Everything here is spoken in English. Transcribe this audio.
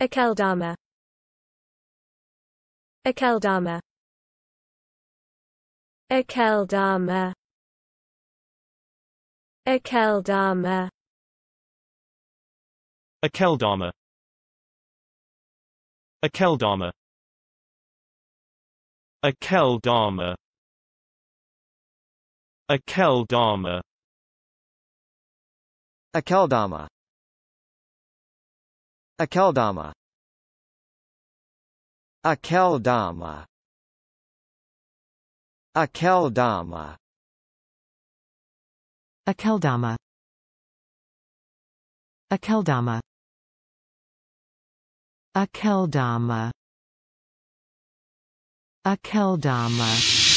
Akeldama Akeldama Akeldama Akeldama Akeldama Akeldama Akeldama Akeldama Akeldama Akeldama Akeldama Akeldama Akeldama Akeldama Akeldama Akeldama